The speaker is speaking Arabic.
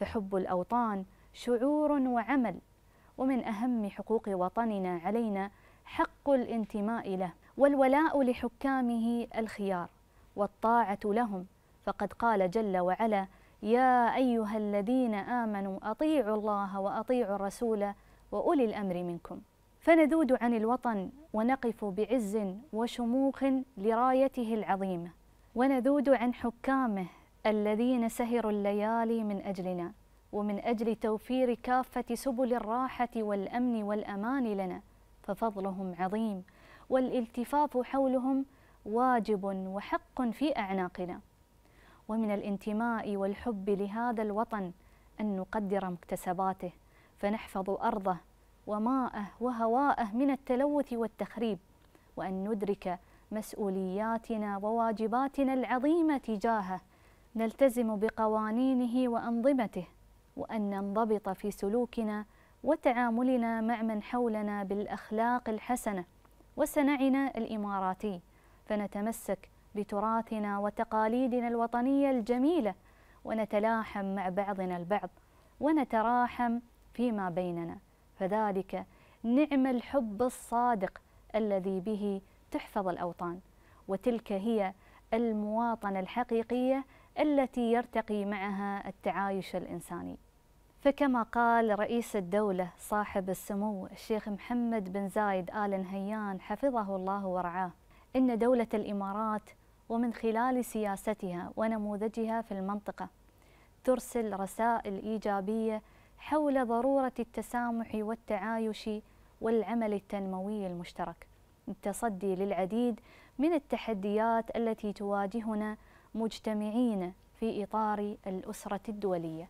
فحب الأوطان شعور وعمل ومن أهم حقوق وطننا علينا حق الانتماء له والولاء لحكامه الخيار والطاعة لهم فقد قال جل وعلا يا أيها الذين آمنوا أطيعوا الله وأطيعوا الرسول وأولي الأمر منكم فنذود عن الوطن ونقف بعز وشموخ لرايته العظيمة ونذود عن حكامه الذين سهروا الليالي من أجلنا ومن أجل توفير كافة سبل الراحة والأمن والأمان لنا ففضلهم عظيم والالتفاف حولهم واجب وحق في أعناقنا ومن الانتماء والحب لهذا الوطن أن نقدر مكتسباته فنحفظ أرضه وماءه وهواءه من التلوث والتخريب وأن ندرك مسؤولياتنا وواجباتنا العظيمة تجاهه نلتزم بقوانينه وأنظمته وأن ننضبط في سلوكنا وتعاملنا مع من حولنا بالأخلاق الحسنة وسنعنا الإماراتي فنتمسك بتراثنا وتقاليدنا الوطنية الجميلة ونتلاحم مع بعضنا البعض ونتراحم فيما بيننا فذلك نعم الحب الصادق الذي به تحفظ الأوطان وتلك هي المواطنة الحقيقية التي يرتقي معها التعايش الإنساني فكما قال رئيس الدولة صاحب السمو الشيخ محمد بن زايد آل نهيان حفظه الله ورعاه إن دولة الإمارات ومن خلال سياستها ونموذجها في المنطقة ترسل رسائل إيجابية حول ضرورة التسامح والتعايش والعمل التنموي المشترك التصدي للعديد من التحديات التي تواجهنا مجتمعين في إطار الأسرة الدولية